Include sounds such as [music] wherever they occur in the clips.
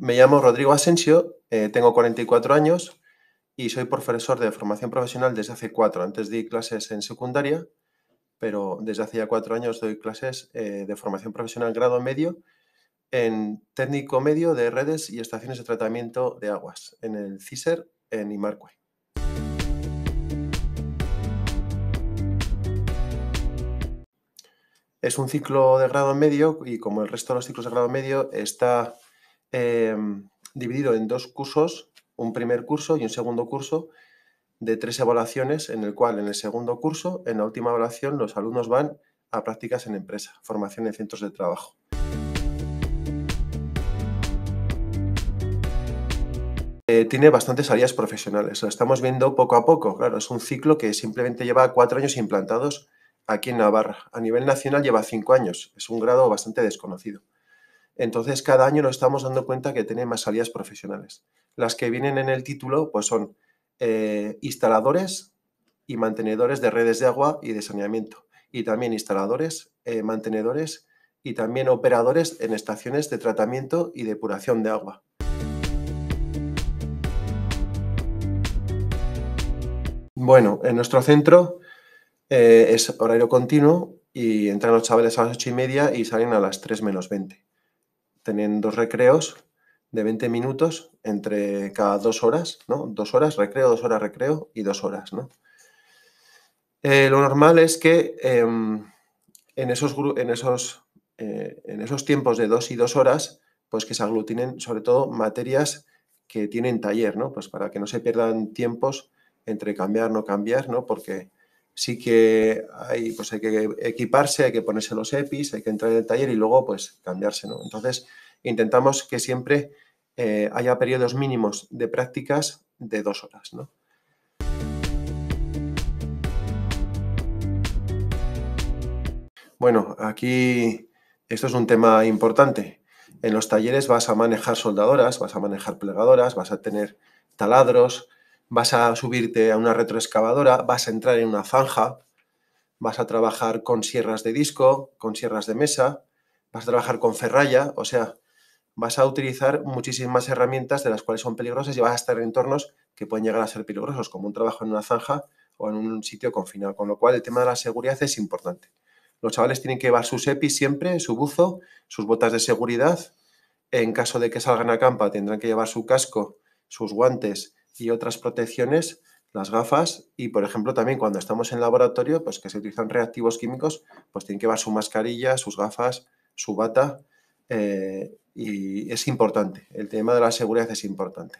Me llamo Rodrigo Asensio, eh, tengo 44 años y soy profesor de formación profesional desde hace cuatro. Antes di clases en secundaria, pero desde hace ya cuatro años doy clases eh, de formación profesional grado medio en técnico medio de redes y estaciones de tratamiento de aguas en el CISER en Imarcue. Es un ciclo de grado medio y como el resto de los ciclos de grado medio está Em, dividido en dos cursos, un primer curso y un segundo curso de tres evaluaciones, en el cual en el segundo curso, en la última evaluación, los alumnos van a prácticas en empresa, formación en centros de trabajo. Eh, tiene bastantes áreas profesionales, lo estamos viendo poco a poco, claro, es un ciclo que simplemente lleva cuatro años implantados aquí en Navarra. A nivel nacional lleva cinco años, es un grado bastante desconocido. Entonces, cada año nos estamos dando cuenta que tiene más salidas profesionales. Las que vienen en el título pues son eh, instaladores y mantenedores de redes de agua y de saneamiento. Y también instaladores, eh, mantenedores y también operadores en estaciones de tratamiento y depuración de agua. Bueno, en nuestro centro eh, es horario continuo y entran los chavales a las ocho y media y salen a las 3 menos 20 tenían dos recreos de 20 minutos entre cada dos horas, ¿no? Dos horas recreo, dos horas recreo y dos horas, ¿no? Eh, lo normal es que em, en, esos, en, esos, eh, en esos tiempos de dos y dos horas, pues que se aglutinen sobre todo materias que tienen taller, ¿no? Pues para que no se pierdan tiempos entre cambiar, no cambiar, ¿no? Porque sí que pues hay, que equiparse, hay que ponerse los EPIs, hay que entrar en el taller y luego pues cambiarse, Entonces, intentamos que siempre eh, haya periodos mínimos de prácticas de dos horas, ¿no? Bueno, aquí esto es un tema importante. En los talleres vas a manejar soldadoras, vas a manejar plegadoras, vas a tener taladros, vas a subirte a una retroexcavadora, vas a entrar en una zanja, vas a trabajar con sierras de disco, con sierras de mesa, vas a trabajar con ferralla, o sea, vas a utilizar muchísimas herramientas de las cuales son peligrosas y vas a estar en entornos que pueden llegar a ser peligrosos, como un trabajo en una zanja o en un sitio confinado, con lo cual el tema de la seguridad es importante. Los chavales tienen que llevar sus EPIs siempre, su buzo, sus botas de seguridad. En caso de que salgan a campa, tendrán que llevar su casco, sus guantes, y otras protecciones, las gafas y, por ejemplo, también cuando estamos en laboratorio, pues que se utilizan reactivos químicos, pues tienen que llevar su mascarilla, sus gafas, su bata eh, y es importante. El tema de la seguridad es importante.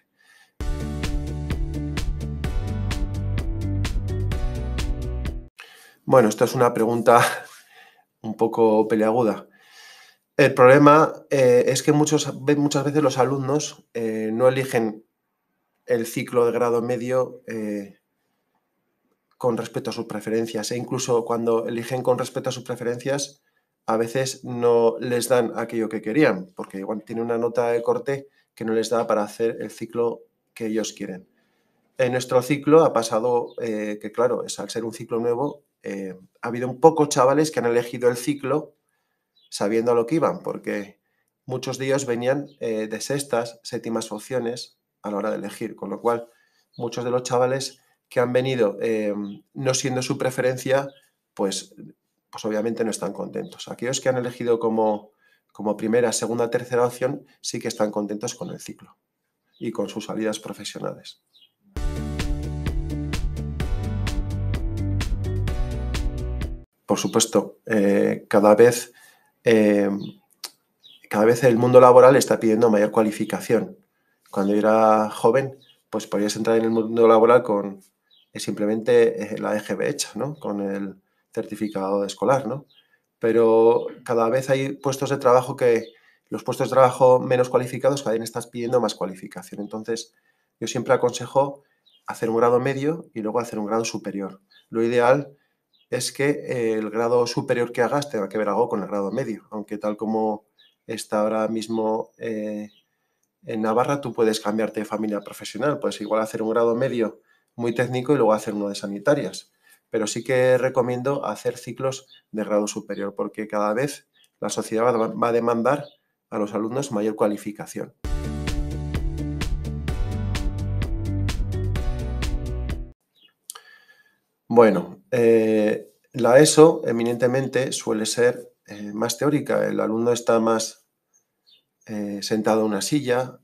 Bueno, esto es una pregunta [laughs] un poco peleaguda. El problema eh, es que muchos, muchas veces los alumnos eh, no eligen el ciclo de grado medio eh, con respecto a sus preferencias. E incluso cuando eligen con respecto a sus preferencias, a veces no les dan aquello que querían, porque igual tiene una nota de corte que no les da para hacer el ciclo que ellos quieren. En nuestro ciclo ha pasado eh, que, claro, es, al ser un ciclo nuevo, eh, ha habido un poco chavales que han elegido el ciclo sabiendo a lo que iban, porque muchos de ellos venían de sextas, séptimas opciones, a la hora de elegir. Con lo cual, muchos de los chavales que han venido eh, no siendo su preferencia, pues, pues obviamente no están contentos. Aquellos que han elegido como, primera, segunda, tercera opción, sí que están contentos con el ciclo y con sus salidas profesionales. Por supuesto, eh, cada vez... Eh, cada vez el mundo laboral está pidiendo mayor cualificación cuando era joven, pues podías entrar en el mundo laboral con eh, simplemente eh, la EGB hecha, ¿no? Con el certificado escolar, ¿no? Pero cada vez hay puestos de trabajo que los puestos de trabajo menos cualificados cada vez estás pidiendo más cualificación. Entonces, yo siempre aconsejo hacer un grado medio y luego hacer un grado superior. Lo ideal es que eh, el grado superior que hagas tenga que ver algo con el grado medio, aunque tal como está ahora mismo en Navarra tú puedes cambiarte de familia profesional, puedes igual hacer un grado medio muy técnico y luego hacer uno de sanitarias. Pero sí que recomiendo hacer ciclos de grado superior porque cada vez la sociedad va a demandar a los alumnos mayor cualificación. Bueno, eh, la ESO eminentemente suele ser eh, más teórica, el alumno está más eh, sentado en una silla,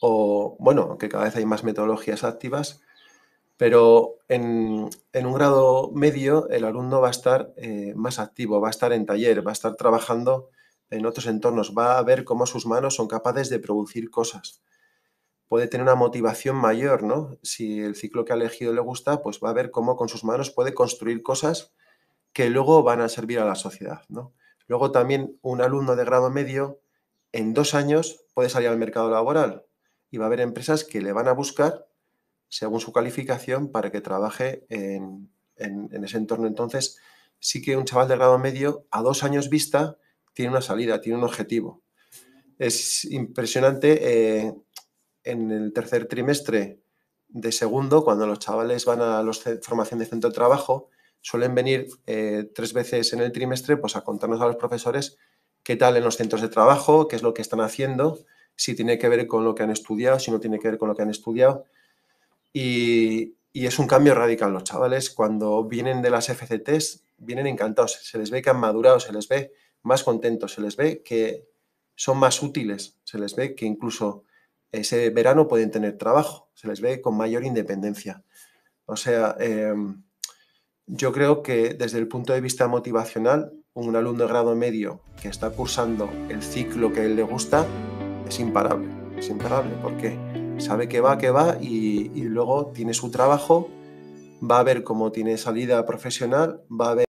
o bueno, que cada vez hay más metodologías activas, pero en, un grado medio el alumno va a estar eh, más activo, va a estar en taller, va a estar trabajando en otros entornos, va a ver cómo sus manos son capaces de producir cosas. Puede tener una motivación mayor, ¿no? Si el ciclo que ha elegido le gusta, pues va a ver cómo con sus manos puede construir cosas que luego van a servir a la sociedad, ¿no? Luego también un alumno de grado medio en dos años puede salir al mercado laboral y va a haber empresas que le van a buscar según su calificación para que trabaje en, ese entorno. Entonces, sí que un chaval de grado medio a dos años vista tiene una salida, tiene un objetivo. Es impresionante eh, en el tercer trimestre de segundo, cuando los chavales van a la formación de centro de trabajo, suelen venir eh, tres veces en el trimestre pues, a contarnos a los profesores qué tal en los centros de trabajo, qué es lo que están haciendo, si tiene que ver con lo que han estudiado, si no tiene que ver con lo que han estudiado. Y, es un cambio radical. Los chavales cuando vienen de las FCTs vienen encantados, se les ve que han madurado, se les ve más contentos, se les ve que son más útiles, se les ve que incluso ese verano pueden tener trabajo, se les ve con mayor independencia. O sea, eh, yo creo que desde el punto de vista motivacional un alumno de grado medio que está cursando el ciclo que a él le gusta es imparable, es imparable porque sabe que va, que va y, y luego tiene su trabajo, va a ver cómo tiene salida profesional, va a ver